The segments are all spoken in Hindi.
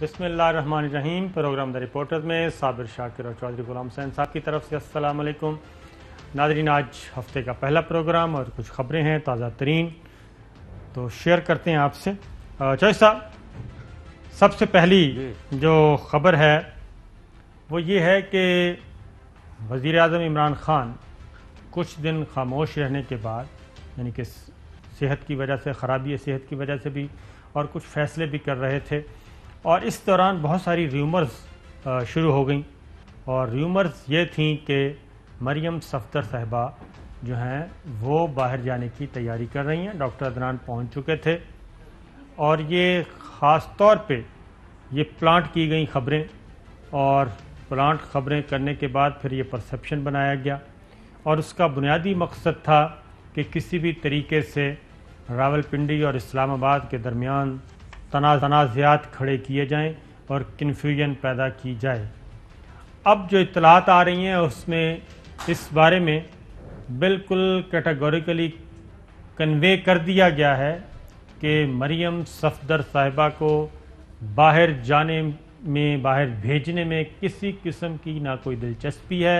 बसमान रहीम प्रोग्राम द रिपोर्टर में साबिर शाकिर और चौधरी गुलाम हुसैन साहब की तरफ से असलकुम नादरीन आज हफ्ते का पहला प्रोग्राम और कुछ खबरें हैं ताज़ा तरीन तो शेयर करते हैं आपसे चौधरी साहब सबसे पहली जो खबर है वो ये है कि वज़ी अजम इमरान ख़ान कुछ दिन खामोश रहने के बाद यानी कि सेहत की वजह से ख़राबी सेहत की वजह से भी और कुछ फ़ैसले भी कर रहे थे और इस दौरान बहुत सारी र्यूमर्स शुरू हो गई और र्यूमर्स ये थी कि मरियम सफदर साहबा जो हैं वो बाहर जाने की तैयारी कर रही हैं डॉक्टर अदनान पहुंच चुके थे और ये ख़ास तौर पे ये प्लांट की गई खबरें और प्लांट खबरें करने के बाद फिर ये परसेप्शन बनाया गया और उसका बुनियादी मकसद था कि किसी भी तरीके से रावलपिंडी और इस्लामाबाद के दरमियान तना तनाज़ात खड़े किए जाएँ और कन्फ्यूजन पैदा की जाए अब जो इतलात आ रही हैं उसमें इस बारे में बिल्कुल कैटेगोरिकली कन्वे कर दिया गया है कि मरियम सफदर साहिबा को बाहर जाने में बाहर भेजने में किसी किस्म की ना कोई दिलचस्पी है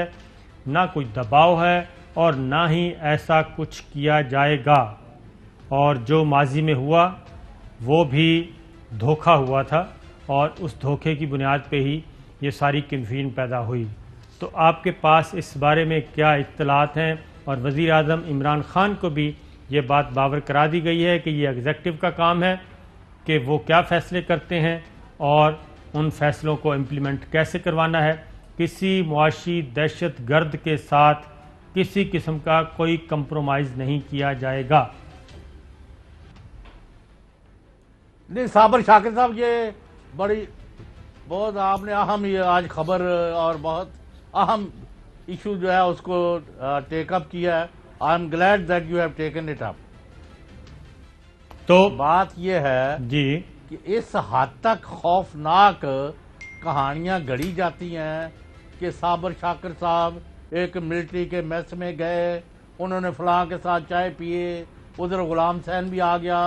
ना कोई दबाव है और ना ही ऐसा कुछ किया जाएगा और जो माजी में हुआ वो भी धोखा हुआ था और उस धोखे की बुनियाद पे ही ये सारी कन्फ्यूजन पैदा हुई तो आपके पास इस बारे में क्या इतलात हैं और वज़ी अजम इमरान ख़ान को भी ये बात बावर करा दी गई है कि ये एग्जेक्टिव का काम है कि वो क्या फ़ैसले करते हैं और उन फैसलों को इम्प्लीमेंट कैसे करवाना है किसी मुआशी दहशत गर्द के साथ किसी किस्म का कोई कंप्रोमाइज़ नहीं किया जाएगा नहीं साबर शाकिर साहब ये बड़ी बहुत आपने अहम ये आज खबर और बहुत अहम इशू जो है उसको टेकअप किया है I am glad that you have taken it up तो बात यह है जी कि इस हद तक खौफनाक कहानियां गढ़ी जाती हैं कि साबर शाकिर साहब एक मिलिट्री के मैस में गए उन्होंने फलां के साथ चाय पिए उधर गुलाम सैन भी आ गया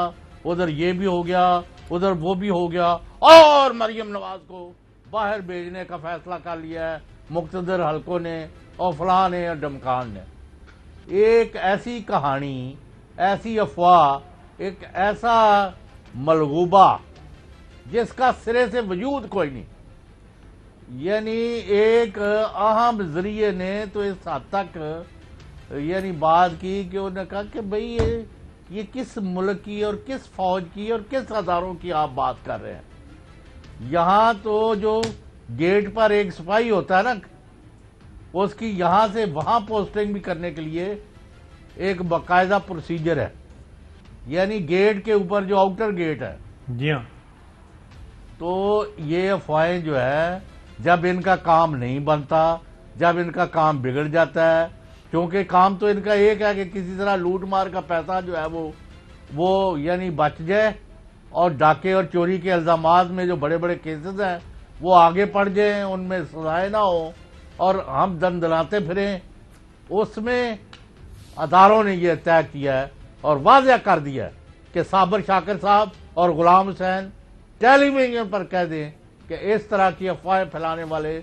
उधर ये भी हो गया उधर वो भी हो गया और मरियम नवाज को बाहर भेजने का फैसला कर लिया है मुख्तर हलकों ने और ने और डमकान ने एक ऐसी कहानी ऐसी अफवाह एक ऐसा मलगूबा जिसका सिरे से वजूद कोई नहीं यानी एक अहम जरिए ने तो इस हद तक यानी बात की कि उन्होंने कहा कि भाई ये ये किस मुल्क की और किस फौज की और किस हजारों की आप बात कर रहे हैं यहां तो जो गेट पर एक सिपाही होता है ना उसकी यहां से वहां पोस्टिंग भी करने के लिए एक बाकायदा प्रोसीजर है यानी गेट के ऊपर जो आउटर गेट है जी हाँ तो ये अफवाहें जो है जब इनका काम नहीं बनता जब इनका काम बिगड़ जाता है क्योंकि काम तो इनका एक है कि किसी तरह लूट मार का पैसा जो है वो वो यानी बच जाए और डाके और चोरी के इल्ज़ाम में जो बड़े बड़े केसेस हैं वो आगे पड़ जाए उनमें सजाए ना हो और हम दन दलाते फिरें उसमें अदारों ने यह तय किया है और वाजह कर दिया है कि साबर शाकर साहब और गुलाम हुसैन टेलीविजन पर कह दें कि इस तरह की अफवाहें फैलाने वाले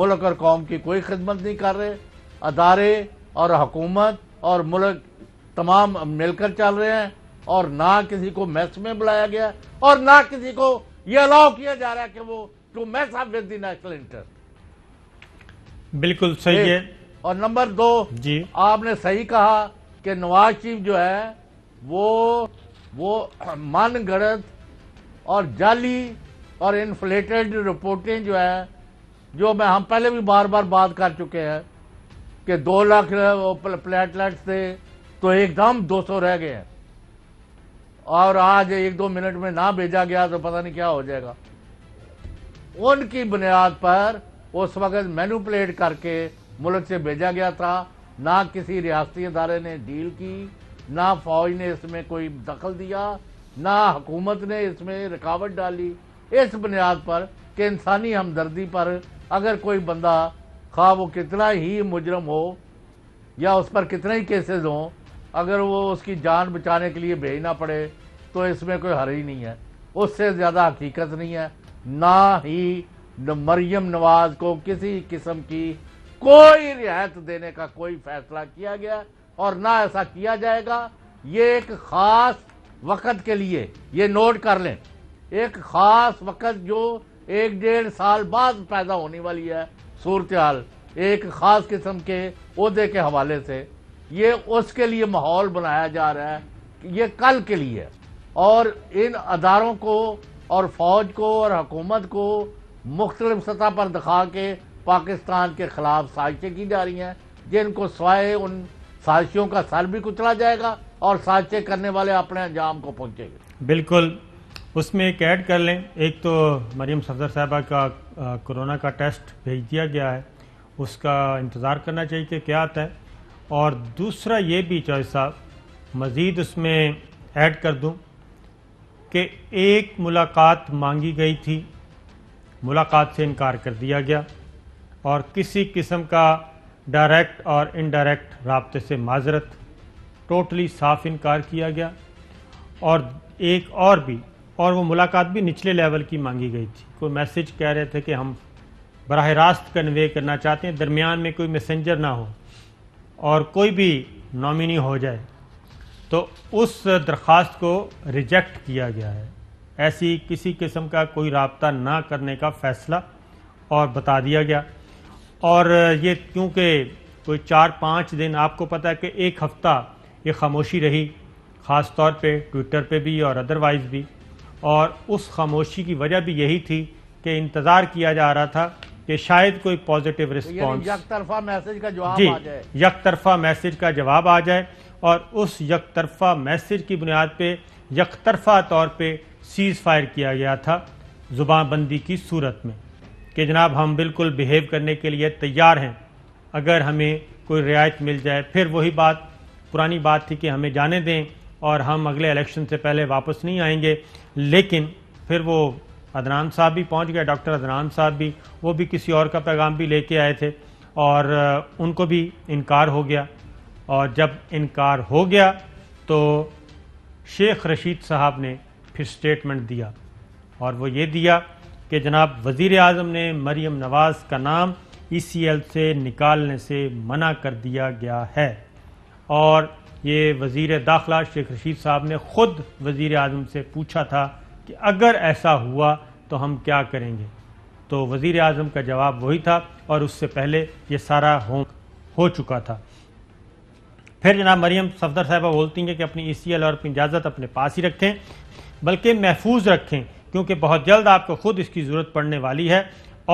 मुल्क और कौम की कोई खिदमत नहीं कर रहे अदारे और हुकूमत और मुल्क तमाम मिलकर चल रहे हैं और ना किसी को मैस में बुलाया गया और ना किसी को ये अलाउ किया जा रहा है कि वो to mess off with national interest बिल्कुल सही है और नंबर दो जी आपने सही कहा कि नवाज शरीफ जो है वो वो मन गढ़त और जाली और इन्फ्लेटेड रिपोर्टें जो है जो मैं हम पहले भी बार बार बात कर चुके हैं कि दो लाख प्लेटलेट्स थे तो एकदम 200 रह गए हैं और आज एक दो मिनट में ना भेजा गया तो पता नहीं क्या हो जाएगा उनकी बुनियाद पर उस वक्त मैनुपलेट करके मुल्क से भेजा गया था ना किसी रियासती अदारे ने डील की ना फौज ने इसमें कोई दखल दिया ना हुकूमत ने इसमें रुकावट डाली इस बुनियाद पर कि इंसानी हमदर्दी पर अगर कोई बंदा खा वो कितना ही मुजरम हो या उस पर कितने ही केसेस हों अगर वो उसकी जान बचाने के लिए भेजना पड़े तो इसमें कोई हर ही नहीं है उससे ज़्यादा हकीकत नहीं है ना ही मरियम नवाज को किसी किस्म की कोई रियायत देने का कोई फैसला किया गया और ना ऐसा किया जाएगा ये एक ख़ास वक़्त के लिए ये नोट कर लें एक ख़ास वक़्त जो एक डेढ़ साल बाद पैदा होने वाली है सूरत हाल एक ख़ास किस्म के अहदे के हवाले से ये उसके लिए माहौल बनाया जा रहा है ये कल के लिए है और इन अदारों को और फौज को और हकूमत को मुख्तलिफ सतह पर दिखा के पाकिस्तान के खिलाफ साजिशें की जा रही हैं जिनको सवाए उन साजिशों का सर भी कुचला जाएगा और साजिशें करने वाले अपने अंजाम को पहुंचेंगे बिल्कुल उसमें एक ऐड कर लें एक तो मरीम सफदर साहबा का कोरोना का टेस्ट भेज दिया गया है उसका इंतज़ार करना चाहिए कि क्या आता है और दूसरा ये भी चॉइस साहब मज़ीद उसमें ऐड कर दूं कि एक मुलाकात मांगी गई थी मुलाकात से इनकार कर दिया गया और किसी किस्म का डायरेक्ट और इनडायरेक्ट रबते से माजरत टोटली साफ इनकार किया गया और एक और भी और वो मुलाकात भी निचले लेवल की मांगी गई थी कोई मैसेज कह रहे थे कि हम बरह रास्त कन्वे करना चाहते हैं दरमियान में कोई मैसेंजर ना हो और कोई भी नॉमिनी हो जाए तो उस दरख्वास्त को रिजेक्ट किया गया है ऐसी किसी किस्म का कोई रबता ना करने का फ़ैसला और बता दिया गया और ये क्योंकि कोई चार पाँच दिन आपको पता है कि एक हफ़्ता ये खामोशी रही ख़ास तौर पे ट्विटर पे भी और अदरवाइज़ भी और उस खामोशी की वजह भी यही थी कि इंतज़ार किया जा रहा था कि शायद कोई पॉजिटिव रिस्पॉन्स तो तरफा मैसेज का जवाब जी यकतरफा मैसेज का जवाब आ जाए और उस यक तरफा मैसेज की बुनियाद पर यकतरफा तरफा तौर पर सीज़ फायर किया गया था जुबानबंदी की सूरत में कि जनाब हम बिल्कुल बिहेव करने के लिए तैयार हैं अगर हमें कोई रियायत मिल जाए फिर वही बात पुरानी बात थी कि हमें जाने दें और हम अगले इलेक्शन से पहले वापस नहीं आएंगे लेकिन फिर वो अदनान साहब भी पहुंच गए डॉक्टर अदनान साहब भी वो भी किसी और का पैगाम भी लेके आए थे और उनको भी इनकार हो गया और जब इनकार हो गया तो शेख रशीद साहब ने फिर स्टेटमेंट दिया और वो ये दिया कि जनाब वज़ी अजम ने मरीम नवाज़ का नाम ई सी एल से निकालने से मना कर दिया गया है और ये वजीर दाखिला शेख रशीद साहब ने ख़ुद वज़ी अजम से पूछा था कि अगर ऐसा हुआ तो हम क्या करेंगे तो वज़ी अजम का जवाब वही था और उससे पहले ये सारा हो हो चुका था फिर जनाब मरियम सफदर साहबा बोलती हैं कि अपनी ई सी एल और अपनी इजाज़त अपने पास ही रखें बल्कि महफूज रखें क्योंकि बहुत जल्द आपको ख़ुद इसकी ज़रूरत पड़ने वाली है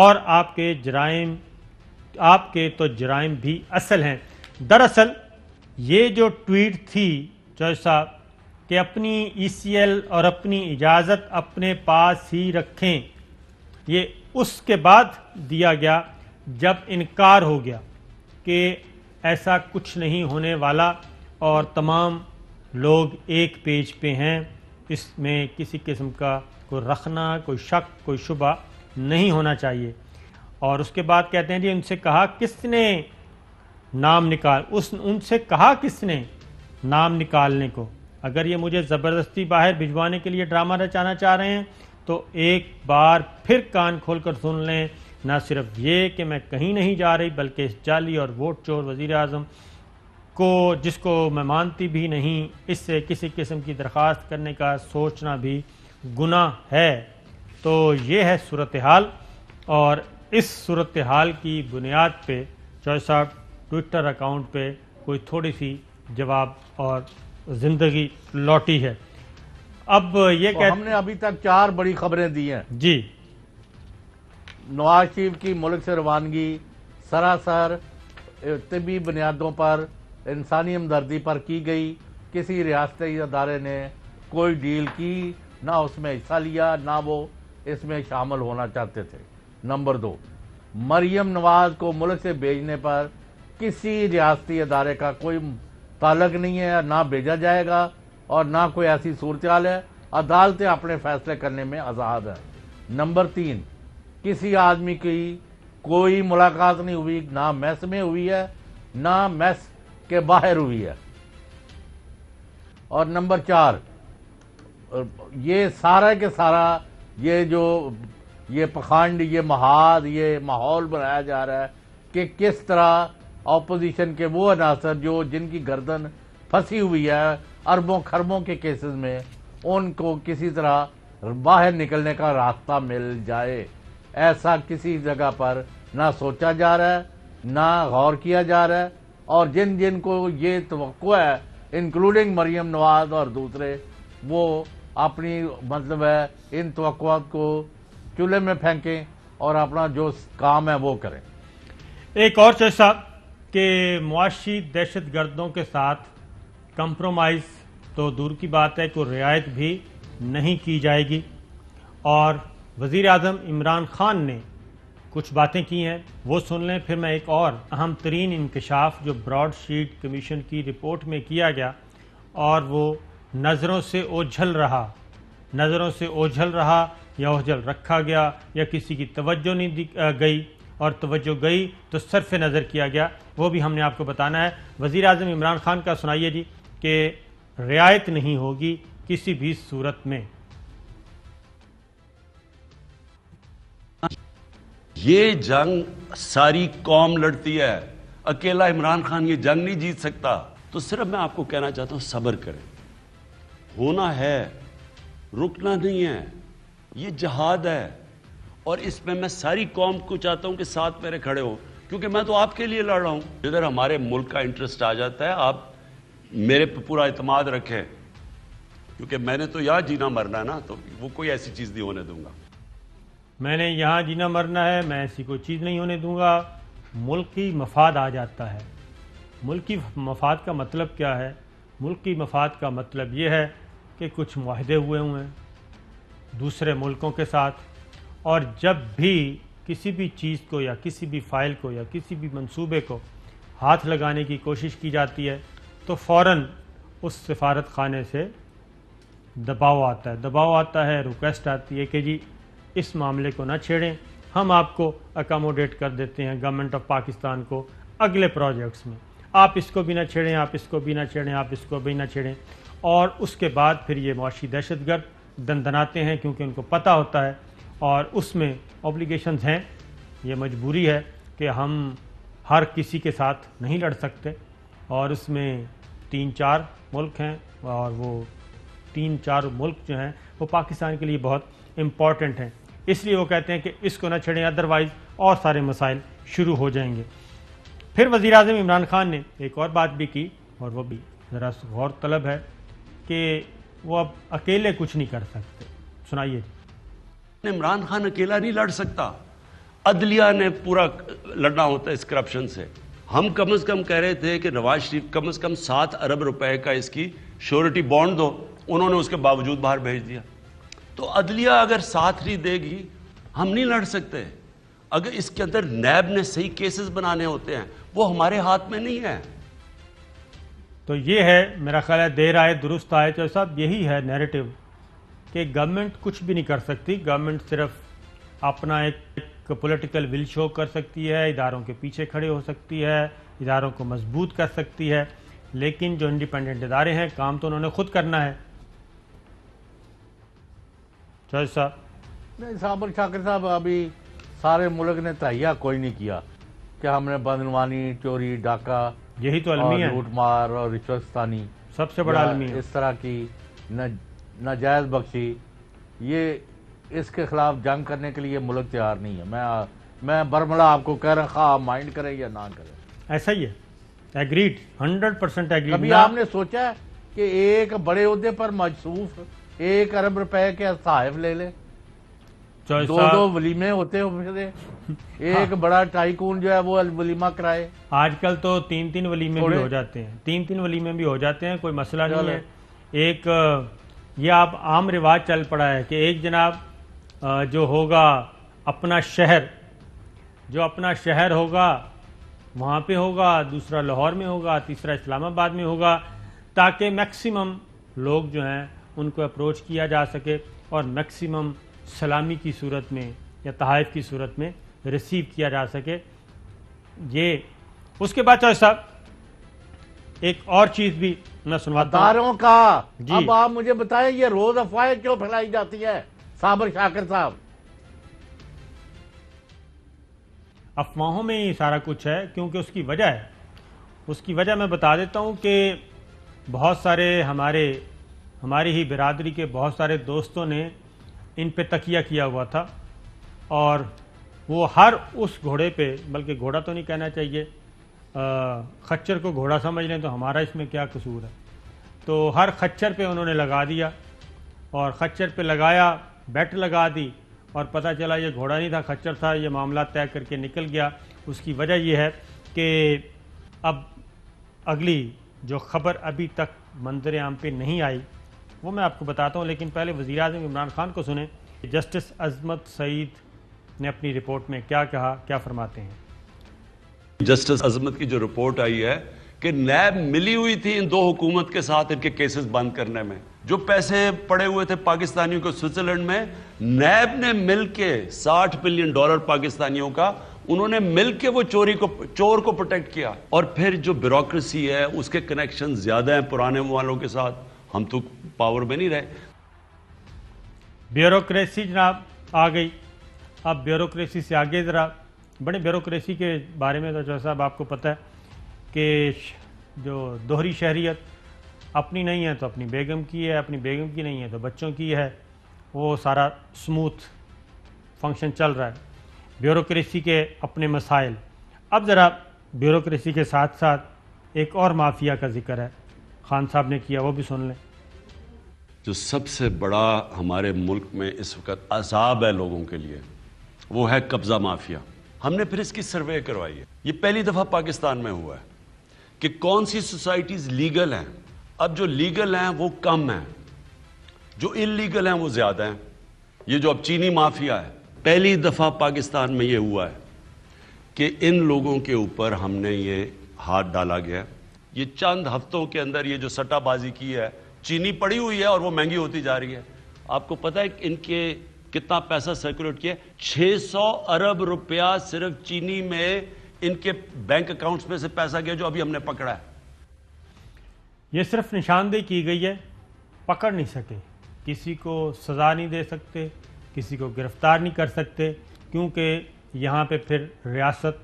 और आपके जराइम आपके तो जराइम भी असल हैं दरअसल ये जो ट्वीट थी जॉय साहब कि अपनी ईसीएल और अपनी इजाज़त अपने पास ही रखें ये उसके बाद दिया गया जब इनकार हो गया कि ऐसा कुछ नहीं होने वाला और तमाम लोग एक पेज पे हैं इसमें किसी किस्म का कोई रखना कोई शक कोई शुबा नहीं होना चाहिए और उसके बाद कहते हैं जी उनसे कहा किसने नाम निकाल उस उनसे कहा किसने नाम निकालने को अगर ये मुझे ज़बरदस्ती बाहर भिजवाने के लिए ड्रामा रचाना चाह रहे हैं तो एक बार फिर कान खोल कर सुन लें ना सिर्फ ये कि मैं कहीं नहीं जा रही बल्कि इस जाली और वोट चोर वज़ी अजम को जिसको मैं मानती भी नहीं इससे किसी किस्म की दरख्वास्त करने का सोचना भी गुना है तो ये है सूरत हाल और इस सूरत हाल की बुनियाद पे जॉय साहब ट्विटर अकाउंट पे कोई थोड़ी सी जवाब और ज़िंदगी लौटी है अब ये तो कह... हमने अभी तक चार बड़ी खबरें दी हैं जी नवाज शरीफ की मुल्क से रवानगी सरासर तबी बुनियादों पर इंसानी हमदर्दी पर की गई किसी रियासती अदारे ने कोई डील की ना उसमें हिस्सा लिया ना वो इसमें शामिल होना चाहते थे नंबर दो मरियम नवाज को मुल्क से भेजने पर किसी रियासती अदारे का कोई तालक नहीं है ना भेजा जाएगा और ना कोई ऐसी सूरत है अदालतें अपने फैसले करने में आज़ाद हैं नंबर तीन किसी आदमी की कोई मुलाकात नहीं हुई ना मैस में हुई है ना मैस के बाहर हुई है और नंबर चार ये सारा के सारा ये जो ये पखंड ये महाज ये माहौल बनाया जा रहा है कि किस तरह ऑपोजिशन के वो अनासर जो जिनकी गर्दन फंसी हुई है अरबों खरबों के केसेस में उनको किसी तरह बाहर निकलने का रास्ता मिल जाए ऐसा किसी जगह पर ना सोचा जा रहा है ना गौर किया जा रहा है और जिन जिन को ये तो है इंक्लूडिंग मरियम नवाज और दूसरे वो अपनी मतलब है इन तो को चूल्हे में फेंकें और अपना जो काम है वो करें एक और चीज साहब कि मुआशी दहशत गर्दों के साथ कंप्रोमाइज़ तो दूर की बात है कोई रियायत भी नहीं की जाएगी और वज़ी अजम इमरान ख़ान ने कुछ बातें की हैं वो सुन लें फिर मैं एक और अहम तरीन इंकशाफ जो ब्रॉड शीट कमीशन की रिपोर्ट में किया गया और वो नज़रों से ओझल रहा नज़रों से ओझल रहा या ओझल रखा गया या किसी की तवज्जो नहीं गई और तोज्जो गई तो सरफ नज़र किया गया वो भी हमने आपको बताना है वज़ी अजम इमरान खान का सुनाइए जी कि रियायत नहीं होगी किसी भी सूरत में ये जंग सारी कौम लड़ती है अकेला इमरान खान ये जंग नहीं जीत सकता तो सिर्फ मैं आपको कहना चाहता हूं सब्र करें होना है रुकना नहीं है ये जहाद है और इसमें मैं सारी कौम को चाहता हूँ कि साथ मेरे खड़े हो क्योंकि मैं तो आपके लिए लड़ रहा हूँ जिधर हमारे मुल्क का इंटरेस्ट आ जाता है आप मेरे पर पूरा इतमाद रखें क्योंकि मैंने तो यहाँ जीना मरना है ना तो वो कोई ऐसी चीज़ नहीं होने दूंगा मैंने यहाँ जीना मरना है मैं ऐसी कोई चीज़ नहीं होने दूंगा मुल्क की मफाद आ जाता है मुल्क की मफाद का मतलब क्या है मुल्क की मफाद का मतलब ये है कि कुछ माहदे हुए हुए हैं दूसरे मुल्कों के साथ और जब भी किसी भी चीज़ को या किसी भी फाइल को या किसी भी मंसूबे को हाथ लगाने की कोशिश की जाती है तो फ़ौर उस सफारत खाने से दबाव आता है दबाव आता है रिक्वेस्ट आती है कि जी इस मामले को ना छेड़ें हम आपको अकामोडेट कर देते हैं गवर्नमेंट ऑफ पाकिस्तान को अगले प्रोजेक्ट्स में आप इसको भी ना छेड़ें आप इसको भी ना छेड़ें आप इसको भी ना छेड़ें और उसके बाद फिर ये मुशी दहशतगर्द दन दंदनाते हैं क्योंकि उनको पता होता है और उसमें ऑब्लिगेशन हैं ये मजबूरी है कि हम हर किसी के साथ नहीं लड़ सकते और उसमें तीन चार मुल्क हैं और वो तीन चार मुल्क जो हैं वो पाकिस्तान के लिए बहुत इम्पॉर्टेंट हैं इसलिए वो कहते हैं कि इसको ना छेड़ें अदरवाइज़ और सारे मसाइल शुरू हो जाएंगे फिर वज़ी अजम इमरान ख़ान ने एक और बात भी की और वो भी ज़रा गौर तलब है कि वो अब अकेले कुछ नहीं कर सकते सुनाइए इमरान खान अकेला नहीं लड़ सकता अदलिया ने पूरा लड़ना होता है इस करप्शन से हम कम से कम कह रहे थे कि नवाज शरीफ कम से कम सात अरब रुपए का इसकी श्योरिटी बॉन्ड दो उन्होंने उसके बावजूद बाहर भेज दिया तो अदलिया अगर साथ नहीं देगी हम नहीं लड़ सकते अगर इसके अंदर नैब ने सही केसेस बनाने होते हैं वो हमारे हाथ में नहीं है तो ये है मेरा ख्याल है देर आए दुरुस्त आए चौधरी तो साहब यही है नैरेटिव कि गवर्नमेंट कुछ भी नहीं कर सकती गवर्नमेंट सिर्फ अपना एक, पॉलिटिकल विल शो कर सकती है इदारों के पीछे खड़े हो सकती है इदारों को मजबूत कर सकती है लेकिन जो इंडिपेंडेंट इदारे हैं काम तो उन्होंने खुद करना है जज साहब शाकिर साहब अभी सारे मुल्क ने तहिया कोई नहीं किया क्या हमने बदनवानी चोरी डाका यही तो अलमी है लूटमार और रिश्वतस्थानी सबसे बड़ा अलमी इस तरह की न नाजायज़ बख्शी ये इसके ख़िलाफ़ जंग करने के लिए मुल्क तैयार नहीं है मैं मैं बरमला आपको कह रहा खा आप माइंड करें या ना करें ऐसा ही है एग्रीड हंड्रेड परसेंट एग्री अभी आपने सोचा है कि एक बड़े उहदे पर मजसूफ एक अरब रुपए के साहिब ले ले दो दो वलीमे होते फिर हाँ। एक हाँ। बड़ा टाइकून जो है वो वलीमा कराए आजकल तो तीन तीन वलीमे भी हो जाते हैं तीन तीन वलीमे भी हो जाते हैं कोई मसला नहीं है एक ये आप आम रिवाज चल पड़ा है कि एक जनाब जो होगा अपना शहर जो अपना शहर होगा वहाँ पे होगा दूसरा लाहौर में होगा तीसरा इस्लामाबाद में होगा ताकि मैक्सिमम लोग जो हैं उनको अप्रोच किया जा सके और मैक्सिमम सलामी की सूरत में या तहफ़ की सूरत में रिसीव किया जा सके ये उसके बाद चौधरी साहब एक और चीज भी मैं सुनवाता हूँ का जी अब आप मुझे बताएं ये रोज अफवाहें क्यों फैलाई जाती है साबर शाकर साहब अफवाहों में ही सारा कुछ है क्योंकि उसकी वजह है उसकी वजह मैं बता देता हूं कि बहुत सारे हमारे हमारी ही बिरादरी के बहुत सारे दोस्तों ने इन पे तकिया किया हुआ था और वो हर उस घोड़े पे बल्कि घोड़ा तो नहीं कहना चाहिए खच्चर को घोड़ा समझ लें तो हमारा इसमें क्या कसूर है तो हर खच्चर पे उन्होंने लगा दिया और खच्चर पे लगाया बैट लगा दी और पता चला ये घोड़ा नहीं था खच्चर था ये मामला तय करके निकल गया उसकी वजह यह है कि अब अगली जो खबर अभी तक मंजर आम पे नहीं आई वो मैं आपको बताता हूँ लेकिन पहले वज़ी अजम इमरान खान को सुने जस्टिस अजमत सईद ने अपनी रिपोर्ट में क्या कहा क्या फरमाते हैं जस्टिस अजमत की जो रिपोर्ट आई है कि नैब मिली हुई थी इन दो हुकूमत के साथ इनके केसेस बंद करने में जो पैसे पड़े हुए थे पाकिस्तानियों को स्विट्जरलैंड में नैब ने मिल के साठ बिलियन डॉलर पाकिस्तानियों का उन्होंने मिल के वो चोरी को चोर को प्रोटेक्ट किया और फिर जो ब्यूरोक्रेसी है उसके कनेक्शन ज्यादा हैं पुराने वालों के साथ हम तो पावर में नहीं रहे ब्यूरोक्रेसी जनाब आ गई अब ब्यूरोक्रेसी से आगे जरा बड़े ब्यूरोसी के बारे में तो जो साहब आपको पता है कि जो दोहरी शहरीत अपनी नहीं है तो अपनी बेगम की है अपनी बेगम की नहीं है तो बच्चों की है वो सारा स्मूथ फंक्शन चल रहा है ब्यूरोसी के अपने मसाइल अब ज़रा ब्यूरोसी के साथ साथ एक और माफिया का जिक्र है खान साहब ने किया वो भी सुन लें जो सबसे बड़ा हमारे मुल्क में इस वक्त अजाब है लोगों के लिए वो है कब्ज़ा माफिया हमने फिर इसकी सर्वे करवाई है ये पहली दफ़ा पाकिस्तान में हुआ है कि कौन सी सोसाइटीज़ लीगल हैं अब जो लीगल हैं वो कम हैं जो इलीगल हैं वो ज़्यादा हैं ये जो अब चीनी माफिया है पहली दफ़ा पाकिस्तान में ये हुआ है कि इन लोगों के ऊपर हमने ये हाथ डाला गया ये चंद हफ्तों के अंदर ये जो सट्टाबाजी की है चीनी पड़ी हुई है और वो महंगी होती जा रही है आपको पता है इनके कितना पैसा सर्कुलेट किया 600 अरब रुपया सिर्फ चीनी में इनके बैंक अकाउंट्स में से पैसा गया जो अभी हमने पकड़ा है ये सिर्फ निशानदेही की गई है पकड़ नहीं सके किसी को सज़ा नहीं दे सकते किसी को गिरफ्तार नहीं कर सकते क्योंकि यहाँ पे फिर रियासत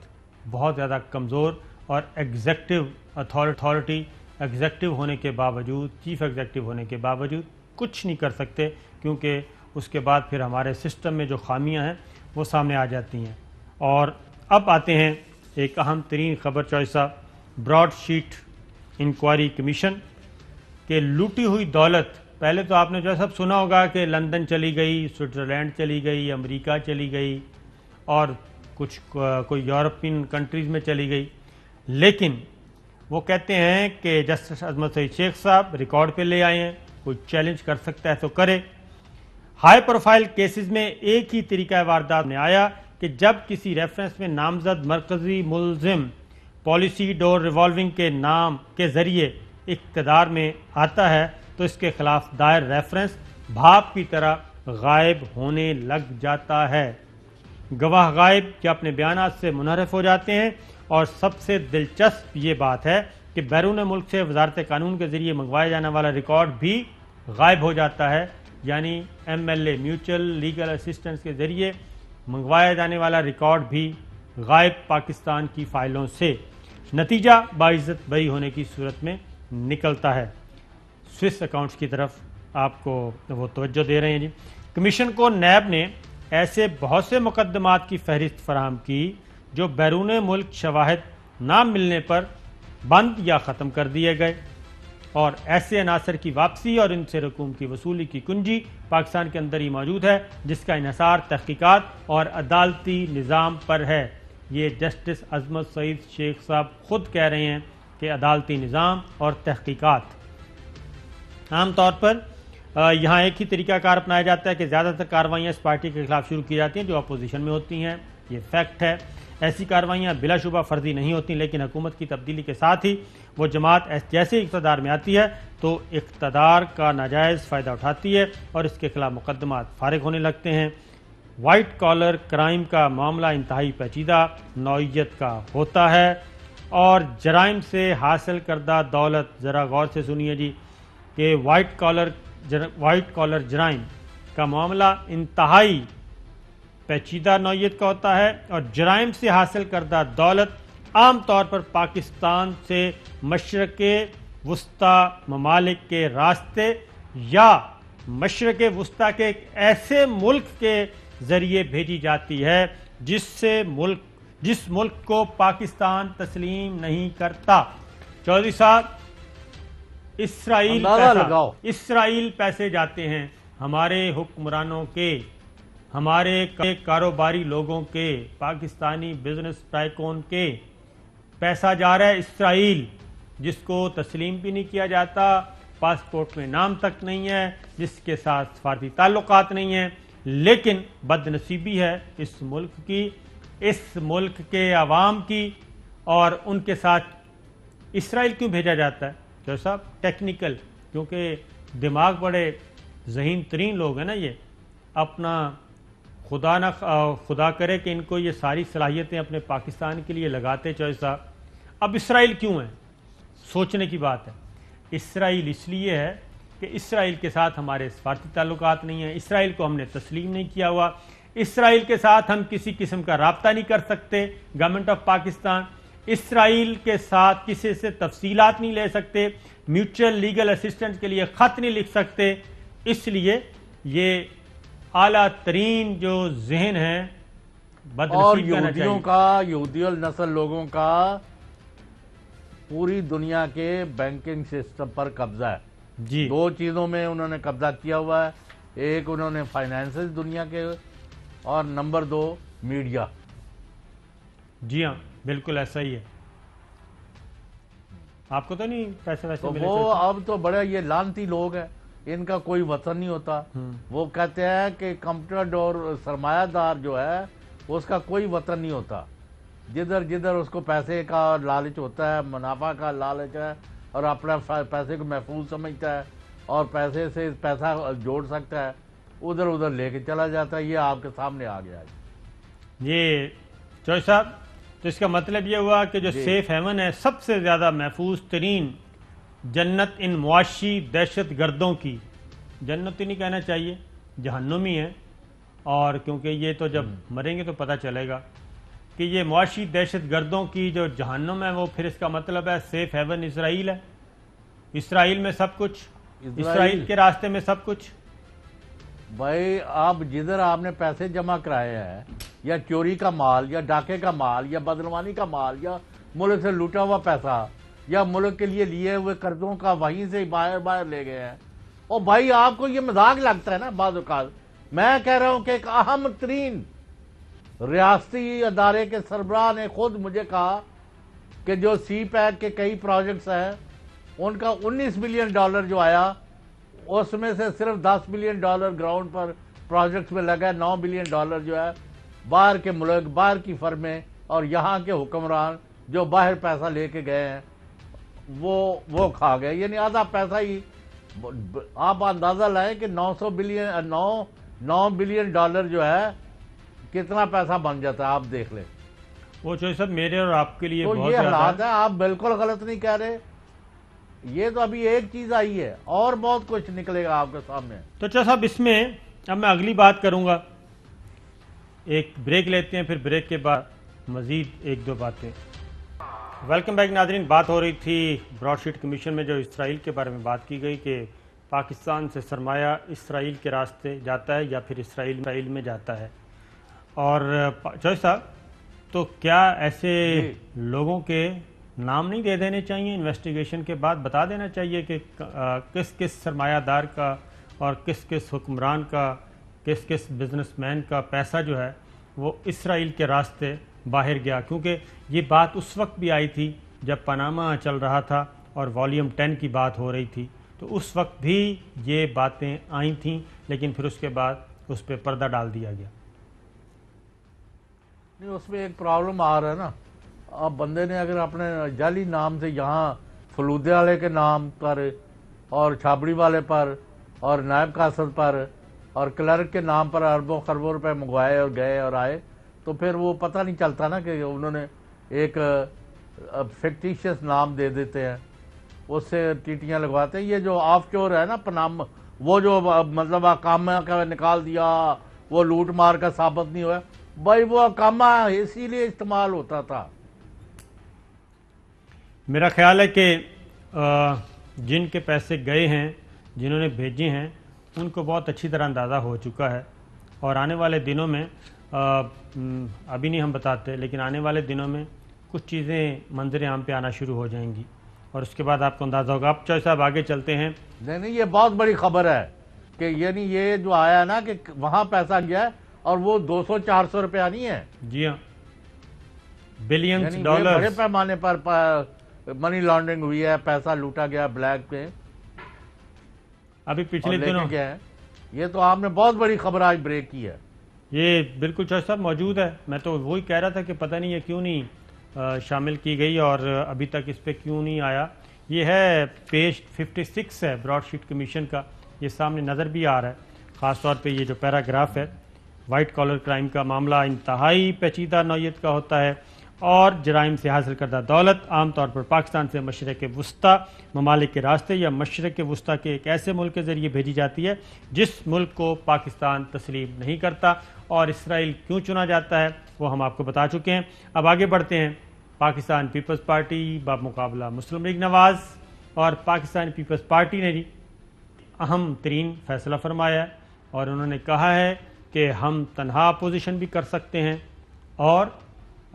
बहुत ज़्यादा कमज़ोर और एग्जेक्टिव अथॉरिटी एग्जेक्टिव होने के बावजूद चीफ एग्जेक्टिव होने के बावजूद कुछ नहीं कर सकते क्योंकि उसके बाद फिर हमारे सिस्टम में जो खामियां हैं वो सामने आ जाती हैं और अब आते हैं एक अहम तरीन खबर चॉइसा ब्रॉडशीट इंक्वायरी कमीशन के लूटी हुई दौलत पहले तो आपने जो है सब सुना होगा कि लंदन चली गई स्विट्ज़रलैंड चली गई अमेरिका चली गई और कुछ कोई यूरोपियन कंट्रीज़ में चली गई लेकिन वो कहते हैं कि जस्टिस अजमत सईद शेख साहब रिकॉर्ड पे ले आए हैं कोई चैलेंज कर सकता है तो करे हाई प्रोफाइल केसेस में एक ही तरीका वारदात में आया कि जब किसी रेफरेंस में नामजद मरकजी मुलजिम पॉलिसी डोर रिवॉल्विंग के नाम के ज़रिए इकतदार में आता है तो इसके खिलाफ दायर रेफरेंस भाप की तरह गायब होने लग जाता है गवाह गायब के अपने बयान से मुनहरफ हो जाते हैं और सबसे दिलचस्प ये बात है कि बैरून मुल्क से वजारत कानून के ज़रिए मंगवाया जाने वाला रिकॉर्ड भी गायब हो जाता है यानी एमएलए म्यूचुअल लीगल असिस्टेंस के ज़रिए मंगवाया जाने वाला रिकॉर्ड भी गायब पाकिस्तान की फ़ाइलों से नतीजा बाइज़त बरी होने की सूरत में निकलता है स्विस अकाउंट्स की तरफ आपको वो तोज्जो दे रहे हैं जी कमीशन को नैब ने ऐसे बहुत से मुकदमात की फहरिस्त फराम की जो बैरून मुल्क शवाहद ना मिलने पर बंद या ख़त्म कर दिए गए और ऐसे अनासर की वापसी और इनसे रकूम की वसूली की कुंजी पाकिस्तान के अंदर ही मौजूद है जिसका इसार तहकीकत और अदालती निज़ाम पर है ये जस्टिस अजमत सईद शेख साहब खुद कह रहे हैं कि अदालती निज़ाम और तहकीक़त आम तौर पर यहाँ एक ही तरीक़ाकार अपनाया जाता है कि ज़्यादातर कार्रवाइयाँ इस पार्टी के खिलाफ शुरू की जाती हैं जो अपोजिशन में होती हैं ये फैक्ट है ऐसी कार्रवाइयाँ बिलाशुबा फर्जी नहीं होती लेकिन हुकूमत की तब्दीली के साथ ही वो जमात जैसे इकतदार में आती है तो इकतदार का नाजायज़ फ़ायदा उठाती है और इसके खिलाफ मुकदमा फारग होने लगते हैं वाइट कॉलर क्राइम का मामला इंतहाई पेचीदा नौीयत का होता है और जराइम से हासिल करदा दौलत ज़रा गौर से सुनिए जी कि वाइट कॉलर वाइट कॉलर जराइम का मामला इंतहाई पेचीदा नौीयत का होता है और जराइम से हासिल करदा दौलत आम तौर पर पाकिस्तान से मशरक़ वस्ता ममालिक के रास्ते या मशरक़ वस्ता के एक ऐसे मुल्क के ज़रिए भेजी जाती है जिससे मुल्क जिस मुल्क को पाकिस्तान तस्लीम नहीं करता चौधरी साहब इसराइल इसराइल पैसे जाते हैं हमारे हुक्मरानों के हमारे कारोबारी लोगों के पाकिस्तानी बिजनेस टाइकोन के पैसा जा रहा है इसराइल जिसको तस्लीम भी नहीं किया जाता पासपोर्ट में नाम तक नहीं है जिसके साथ सफारती ताल्लुक नहीं हैं लेकिन बदनसीबी है इस मुल्क की इस मुल्क के आवाम की और उनके साथ इसराइल क्यों भेजा जाता है जो तो साहब टेक्निकल क्योंकि दिमाग बड़े जहीन तरीन लोग हैं ना ये अपना खुदा ना खुदा करे कि इनको ये सारी सलाहियतें अपने पाकिस्तान के लिए लगाते चौसा साहब अब इसराइल क्यों है सोचने की बात है इसराइल इसलिए है कि इसराइल के साथ हमारे स्वार्थी ताल्लुक नहीं हैं इसराइल को हमने तस्लीम नहीं किया हुआ इसराइल के साथ हम किसी किस्म का रबता नहीं कर सकते गवर्नमेंट ऑफ पाकिस्तान इसराइल के साथ किसी से तफसीलात नहीं ले सकते म्यूचुअल लीगल असिस्टेंट के लिए ख़त नहीं लिख सकते इसलिए ये अला तरीन जो जहन है और यहूदियों का यहूदियल नस्ल लोगों का पूरी दुनिया के बैंकिंग सिस्टम पर कब्जा है जी दो चीज़ों में उन्होंने कब्जा किया हुआ है एक उन्होंने फाइनेंस दुनिया के और नंबर दो मीडिया जी हाँ बिल्कुल ऐसा ही है आपको तो नहीं पैसे वैसे तो वो अब तो बड़े ये लानती लोग हैं इनका कोई वतन नहीं होता हम्म। वो कहते हैं कि कंप्यूटर और सरमायादार जो है उसका कोई वतन नहीं होता जिधर जिधर उसको पैसे का लालच होता है मुनाफा का लालच है और अपना पैसे को महफूज समझता है और पैसे से पैसा जोड़ सकता है उधर उधर लेके चला जाता है ये आपके सामने आ गया है ये चौधरी साहब तो इसका मतलब ये हुआ कि जो सेफ हेवन है सबसे ज़्यादा महफूज तरीन जन्नत इन मुआशी दहशत गर्दों की जन्नत ही तो नहीं कहना चाहिए जहन्नुमी है और क्योंकि ये तो जब हम्म। मरेंगे तो पता चलेगा कि ये मुआशी दहशत गर्दों की जो जहन्नुम है वो फिर इसका मतलब है सेफ हेवन इसराइल है इसराइल में सब कुछ इसराइल के रास्ते में सब कुछ भाई आप जिधर आपने पैसे जमा कराए हैं या चोरी का माल या डाके का माल या बदनवानी का माल या मुल्क से लूटा हुआ पैसा या मुल्क के लिए लिए हुए कर्जों का वहीं से बाहर बाहर ले गया है और भाई आपको ये मजाक लगता है ना बाद मैं कह रहा हूं कि एक अहम तरीन रियाती अदारे के सरबराह ने खुद मुझे कहा कि जो सी पैक के कई प्रोजेक्ट्स हैं उनका 19 बिलियन डॉलर जो आया उसमें से सिर्फ 10 बिलियन डॉलर ग्राउंड पर प्रोजेक्ट्स में लगा है नौ बिलियन डॉलर जो है बाहर के मुल्क बाहर की फर्में और यहाँ के हुक्मरान जो बाहर पैसा लेके गए हैं वो वो खा गया यानी आधा पैसा ही आप अंदाजा लाएं कि 900 बिलियन 9 9 बिलियन डॉलर जो है कितना पैसा बन जाता है आप देख लें वो चो साहब मेरे और आपके लिए तो बहुत ये हालात है आप बिल्कुल गलत नहीं कह रहे ये तो अभी एक चीज आई है और बहुत कुछ निकलेगा आपके सामने तो चो अच्छा साहब इसमें अब मैं अगली बात करूंगा एक ब्रेक लेते हैं फिर ब्रेक के बाद मजीद एक दो बातें वेलकम बैक नादरीन बात हो रही थी ब्रॉडशीट कमीशन में जो इसराइल के बारे में बात की गई कि पाकिस्तान से सरमाया इसराइल के रास्ते जाता है या फिर इसराइल इसराइल में जाता है और चौहे साहब तो क्या ऐसे लोगों के नाम नहीं दे देने चाहिए इन्वेस्टिगेशन के बाद बता देना चाहिए कि किस किस सरमायादार का और किस किस हुक्मरान का किस किस बिजनेसमैन का पैसा जो है वो इसराइल के रास्ते बाहर गया क्योंकि ये बात उस वक्त भी आई थी जब पनामा चल रहा था और वॉल्यूम टेन की बात हो रही थी तो उस वक्त भी ये बातें आई थीं लेकिन फिर उसके बाद उस पर पर्दा डाल दिया गया नहीं उसमें एक प्रॉब्लम आ रहा है ना अब बंदे ने अगर अपने जाली नाम से यहाँ फलूदे वाले के नाम पर और छाबड़ी वाले पर और नायब कासद पर और क्लर्क के नाम पर अरबों खरबों रुपए मंगवाए और गए और आए तो फिर वो पता नहीं चलता ना कि उन्होंने एक फिक्टिशियस नाम दे देते हैं उससे टीटियाँ लगवाते हैं ये जो ऑफ चोर है ना पनाम वो जो मतलब अकामा का निकाल दिया वो लूट मार का साबित नहीं हुआ भाई वो अकामा इसीलिए इस्तेमाल होता था मेरा ख्याल है कि जिनके पैसे गए हैं जिन्होंने भेजे हैं उनको बहुत अच्छी तरह अंदाज़ा हो चुका है और आने वाले दिनों में हम्म, अभी नहीं हम बताते लेकिन आने वाले दिनों में कुछ चीज़ें मंजर आम पे आना शुरू हो जाएंगी और उसके बाद आपको अंदाजा होगा आप चौ साहब आगे चलते हैं नहीं नहीं ये बहुत बड़ी खबर है कि यानी ये जो आया ना कि वहाँ पैसा गया है और वो दो सौ चार सौ रुपया नहीं है जी हाँ बिलियन डॉलर बड़े पैमाने पर मनी लॉन्ड्रिंग हुई है पैसा लूटा गया ब्लैक पे अभी पिछले दिनों क्या है ये तो आपने बहुत बड़ी खबर आज ब्रेक की है ये बिल्कुल जज साहब मौजूद है मैं तो वही कह रहा था कि पता नहीं ये क्यों नहीं शामिल की गई और अभी तक इस पर क्यों नहीं आया ये है पेज 56 है ब्रॉडशीट कमीशन का ये सामने नज़र भी आ रहा है ख़ास तौर पे ये जो पैराग्राफ है वाइट कॉलर क्राइम का मामला इंतहाई पेचीदा नौीयत का होता है और जराइम से हासिल करदा दौलत आमतौर पर पाकिस्तान से मशरक़ वस्ती ममालिक के रास्ते या मशरक़ वस्ती के एक ऐसे मुल्क के ज़रिए भेजी जाती है जिस मुल्क को पाकिस्तान तस्लीम नहीं करता और इसराइल क्यों चुना जाता है वो हम आपको बता चुके हैं अब आगे बढ़ते हैं पाकिस्तान पीपल्स पार्टी बामुकाबला मुस्लिम लीग नवाज़ और पाकिस्तान पीपल्स पार्टी ने भी अहम तरीन फैसला फरमाया और उन्होंने कहा है कि हम तनहा अपोजिशन भी कर सकते हैं और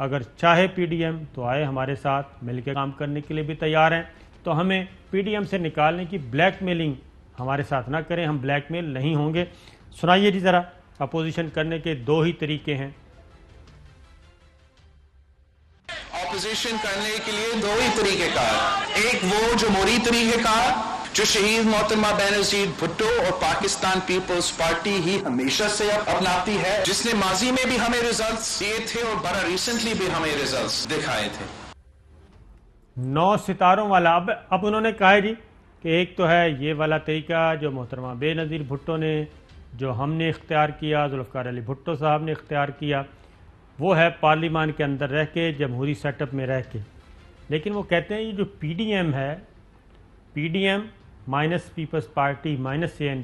अगर चाहे पीडीएम तो आए हमारे साथ मिलकर काम करने के लिए भी तैयार हैं तो हमें पीडीएम से निकालने की ब्लैकमेलिंग हमारे साथ ना करें हम ब्लैकमेल नहीं होंगे सुनाइए जी ज़रा अपोजिशन करने के दो ही तरीके हैं अपोजिशन करने के लिए दो ही तरीके का एक वो जमहूरी तरीके का जो शहीद मोहतरमा बैनर्जी भुट्टो और पाकिस्तान पीपल्स पार्टी ही हमेशा से अपनाती है जिसने माजी में भी हमें रिजल्ट दिए थे और बड़ा रिसेंटली भी हमें रिजल्ट दिखाए थे नौ सितारों वाला अब अब उन्होंने कहा जी कि एक तो है ये वाला तरीका जो मोहतरमा बेनज़ीर भुट्टो ने जो हमने इख्तियार किया जुल्फ़ार अली भुट्टो साहब ने इख्तियार किया वो है पार्लियामान के अंदर रह के जमहूरी सेटअप में रह के लेकिन वो कहते हैं ये जो पी डी एम है P D M minus people's party minus ए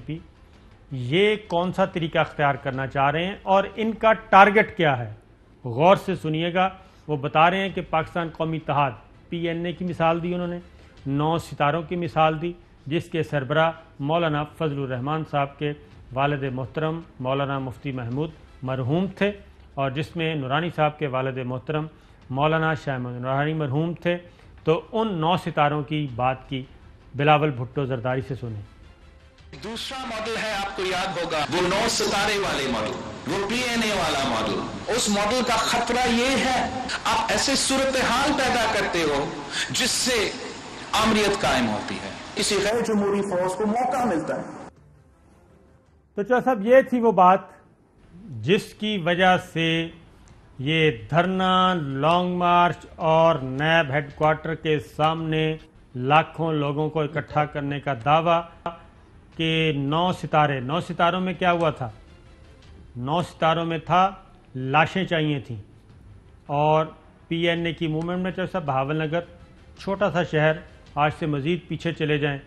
ये कौन सा तरीका अख्तियार करना चाह रहे हैं और इनका टारगेट क्या है गौर से सुनिएगा वो बता रहे हैं कि पाकिस्तान कौमी तहाद पी एन ए की मिसाल दी उन्होंने नौ सितारों की मिसाल दी जिसके सरबरा मौलाना फजलरहमान साहब के वालद मोहतरम मौलाना मुफ्ती महमूद मरहूम थे और जिसमें नूरानी साहब के वालद मोहतरम मौलाना शाह नूरानी मरहूम थे तो उन नौ सितारों की बात की बिलावल भुट्टो जरदारी से सुने दूसरा मॉडल है आपको याद होगा वो नौ सितारे वाले मॉडल वो पीएनए वाला मॉडल उस मॉडल का खतरा ये है आप ऐसे सूरत हाल पैदा करते हो जिससे आमरियत कायम होती है किसी गैर जमहूरी फौज को मौका मिलता है तो चलो साहब ये थी वो बात जिसकी वजह से ये धरना लॉन्ग मार्च और नैब हेडक्वार्टर के सामने लाखों लोगों को इकट्ठा करने का दावा कि नौ सितारे नौ सितारों में क्या हुआ था नौ सितारों में था लाशें चाहिए थी और पीएनए की मूवमेंट में भावल भावलनगर छोटा सा शहर आज से मज़ीद पीछे चले जाएं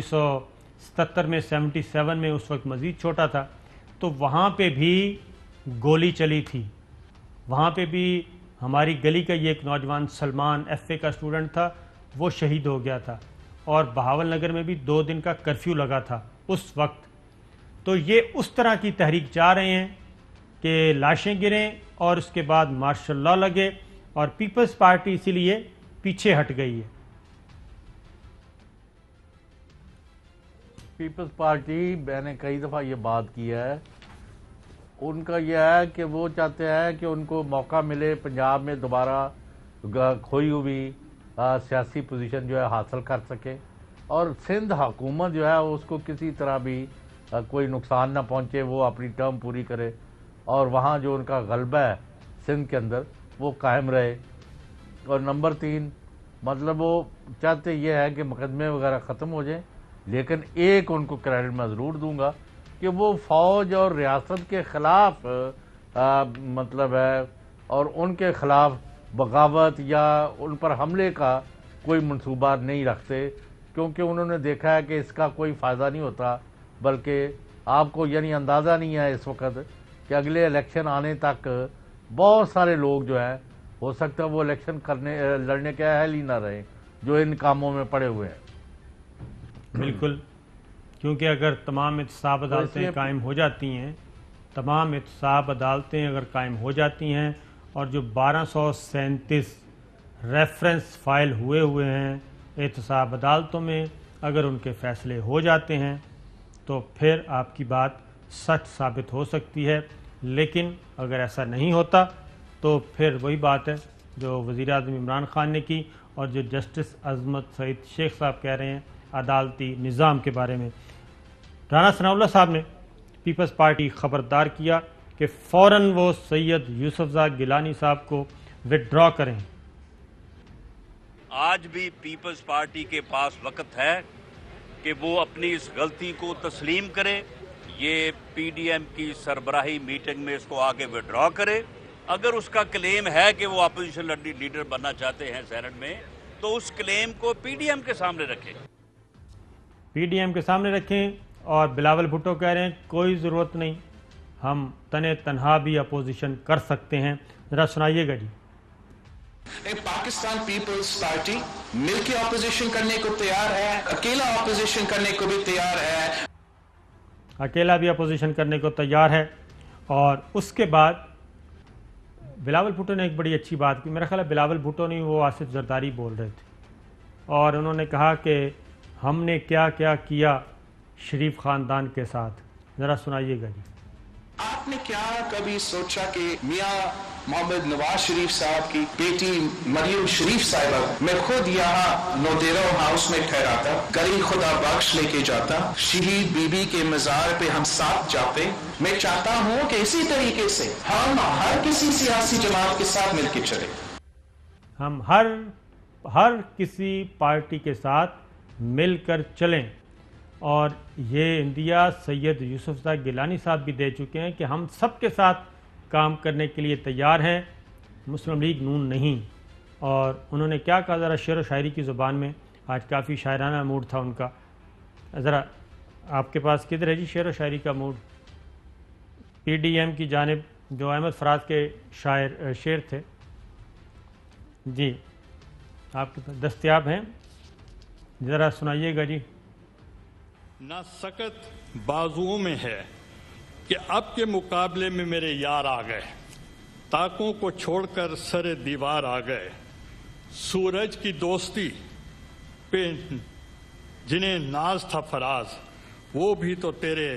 1977 में 77 में उस वक्त मज़ीद छोटा था तो वहाँ पे भी गोली चली थी वहाँ पे भी हमारी गली का ये एक नौजवान सलमान एफए का स्टूडेंट था वो शहीद हो गया था और बहावल नगर में भी दो दिन का कर्फ्यू लगा था उस वक्त तो ये उस तरह की तहरीक जा रहे हैं कि लाशें गिरें और उसके बाद मार्शल लॉ लगे और पीपल्स पार्टी इसीलिए पीछे हट गई है पीपल्स पार्टी मैंने कई दफ़ा ये बात की है उनका यह है कि वो चाहते हैं कि उनको मौका मिले पंजाब में दोबारा खोई हुई सियासी पोजीशन जो है हासिल कर सके और सिंध हुकूमत जो है उसको किसी तरह भी आ, कोई नुकसान ना पहुंचे वो अपनी टर्म पूरी करे और वहाँ जो उनका गलबा है सिंध के अंदर वो कायम रहे और नंबर तीन मतलब वो चाहते ये है कि मुकदमे वगैरह ख़त्म हो जाए लेकिन एक उनको क्रेडिट मैं ज़रूर दूँगा कि वो फौज और रियासत के ख़िलाफ़ मतलब है और उनके ख़िलाफ़ बगावत या उन पर हमले का कोई मनसूबा नहीं रखते क्योंकि उन्होंने देखा है कि इसका कोई फ़ायदा नहीं होता बल्कि आपको यानी अंदाज़ा नहीं है इस वक्त कि अगले इलेक्शन आने तक बहुत सारे लोग जो हैं हो सकता है वो इलेक्शन करने लड़ने के अहल ही ना रहे जो इन कामों में पड़े हुए हैं बिल्कुल क्योंकि अगर तमाम इतसाब तो अदालतें कायम हो जाती हैं तमाम इतसाब अदालतें अगर कायम हो जाती हैं और जो बारह रेफरेंस फाइल हुए हुए हैं एहतसाब अदालतों में अगर उनके फ़ैसले हो जाते हैं तो फिर आपकी बात सच साबित हो सकती है लेकिन अगर ऐसा नहीं होता तो फिर वही बात है जो वज़ी अजम इमरान ख़ान ने की और जो जस्टिस अजमत सईद शेख साहब कह रहे हैं अदालती निज़ाम के बारे में राना सनाउल्ला साहब ने पीपल्स पार्टी खबरदार किया कि फ़ौर वो सैयद यूसुफजा गिलानी साहब को विदड्रॉ करें आज भी पीपल्स पार्टी के पास वक्त है कि वो अपनी इस गलती को तस्लीम करे ये पीडीएम की सरबराही मीटिंग में इसको आगे विड्रॉ करे अगर उसका क्लेम है कि वो अपोजिशन लीडर बनना चाहते हैं सैनट में तो उस क्लेम को पीडीएम के सामने रखें पीडीएम के सामने रखें और बिलावल भुट्टो कह रहे हैं कोई ज़रूरत नहीं हम तने तनहा भी अपोजिशन कर सकते हैं ज़रा सुनाइएगा जी एक पाकिस्तान पीपल्स पार्टी मिलकर ऑपोजिशन करने को तैयार है अकेला ऑपोजिशन करने को भी तैयार है अकेला भी अपोजिशन करने को तैयार है और उसके बाद बिलावल भुटो ने एक बड़ी अच्छी बात की मेरा ख्याल है बिलावल भुटो नहीं वो आसिफ जरदारी बोल रहे थे और उन्होंने कहा कि हमने क्या क्या किया शरीफ ख़ानदान के साथ ज़रा सुनाइएगा जी आपने क्या कभी सोचा कि मियाँ मोहम्मद नवाज शरीफ साहब की बेटी मरियम शरीफ साहिबा मैं खुद यहाँ नोदेरा हाउस में ठहराता गली खुदा बख्श लेके जाता शहीद बीबी के मजार पे हम साथ जाते मैं चाहता हूँ कि इसी तरीके से हम हर किसी सियासी जमात के साथ मिलकर चले हम हर हर किसी पार्टी के साथ मिलकर चलें और ये इंडिया सैयद यूसुफ गिलानी साहब भी दे चुके हैं कि हम सब के साथ काम करने के लिए तैयार हैं मुस्लिम लीग नून नहीं और उन्होंने क्या कहा ज़रा शेर व शायरी की ज़ुबान में आज काफ़ी शायराना मूड था उनका ज़रा आपके पास किधर है जी शेर व शायरी का मूड पी डी एम की जानब जो अहमद फराज के शायर शेर थे जी आपके पास दस्तियाब हैं ज़रा सुनाइएगा जी न सकत बाजुओं में है कि अब के मुकाबले में मेरे यार आ गए ताकों को छोड़कर सरे दीवार आ गए सूरज की दोस्ती पे जिन्हें नाज था फराज वो भी तो तेरे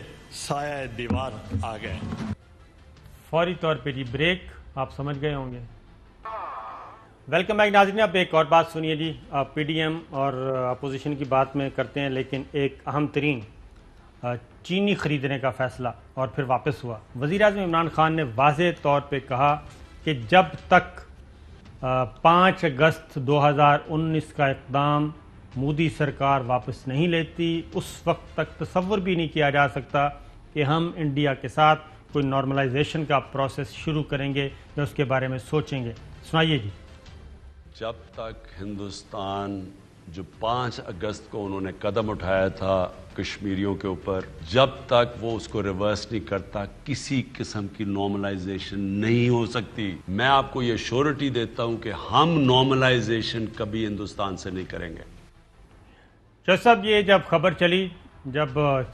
साया दीवार आ गए फौरी तौर पर ये ब्रेक आप समझ गए होंगे वेलकम बैक नाजरीन आप एक और बात सुनिए जी पीडीएम और अपोजिशन की बात में करते हैं लेकिन एक अहम तरीन चीनी ख़रीदने का फ़ैसला और फिर वापस हुआ वज़ी अजम इमरान ख़ान ने वाज तौर पर कहा कि जब तक पाँच अगस्त 2019 का इकदाम मोदी सरकार वापस नहीं लेती उस वक्त तक तस्वर भी नहीं किया जा सकता कि हम इंडिया के साथ कोई नॉर्मलाइजेशन का प्रोसेस शुरू करेंगे या उसके बारे में सोचेंगे सुनाइए जी जब तक हिंदुस्तान जो 5 अगस्त को उन्होंने कदम उठाया था कश्मीरियों के ऊपर जब तक वो उसको रिवर्स नहीं करता किसी किस्म की नॉर्मलाइजेशन नहीं हो सकती मैं आपको ये श्योरिटी देता हूं कि हम नॉर्मलाइजेशन कभी हिंदुस्तान से नहीं करेंगे जज तो साहब ये जब खबर चली जब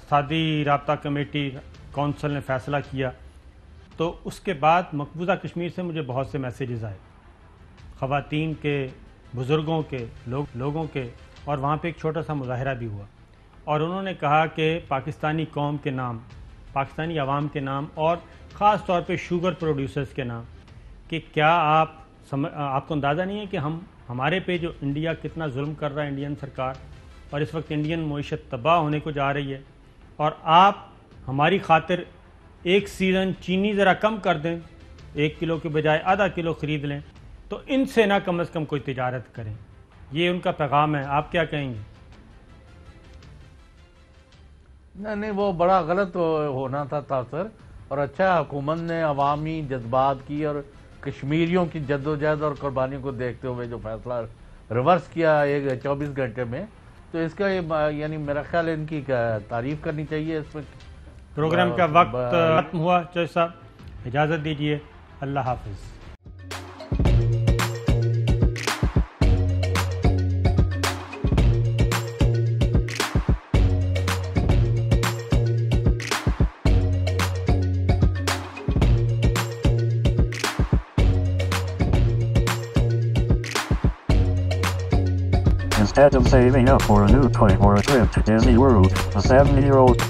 शादी रबता कमेटी काउंसिल ने फैसला किया तो उसके बाद मकबूजा कश्मीर से मुझे बहुत से मैसेजेस आए खातन के बुज़ुर्गों के लोग लोगों के और वहाँ पे एक छोटा सा मुजाहरा भी हुआ और उन्होंने कहा कि पाकिस्तानी कौम के नाम पाकिस्तानी आवाम के नाम और ख़ास तौर पे शुगर प्रोड्यूसर्स के नाम कि क्या आप समझ आपको अंदाज़ा नहीं है कि हम हमारे पे जो इंडिया कितना जुल्म कर रहा है इंडियन सरकार और इस वक्त इंडियन मीशत तबाह होने को जा रही है और आप हमारी खातिर एक सीज़न चीनी ज़रा कम कर दें एक किलो के बजाय आधा किलो ख़रीद लें तो इनसे ना कम अज़ कम कोई तजारत करें ये उनका पैगाम है आप क्या कहेंगे नहीं नहीं वो बड़ा गलत होना था तासर और अच्छा हुकूमत ने अवामी जज्बात की और कश्मीरियों की जद्दोजहद और कुर्बानी को देखते हुए जो फैसला रिवर्स किया एक चौबीस घंटे में तो इसका यानी मेरा ख्याल इनकी तारीफ करनी चाहिए इसमें प्रोग्राम का वक्त खत्म हुआ चौधरी साहब इजाज़त दीजिए अल्लाह हाफिज़ saving up for a new toy or a trip to Disney World, a 7-year-old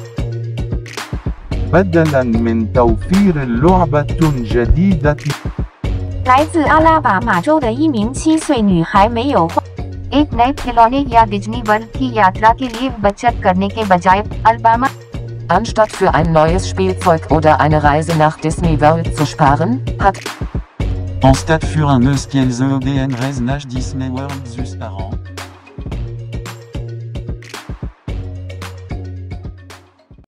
بدلا من توفير اللعبة جديدة नए खिलौने या डिज्नी वर्ल्ड की यात्रा के लिए बचत करने के बजाय अल्बामा Anstatt für ein neues Spielzeug oder eine Reise nach Disney World zu sparen, hat Anstatt für ein neues Spielzeug oder eine Reise nach Disney World zu sparen,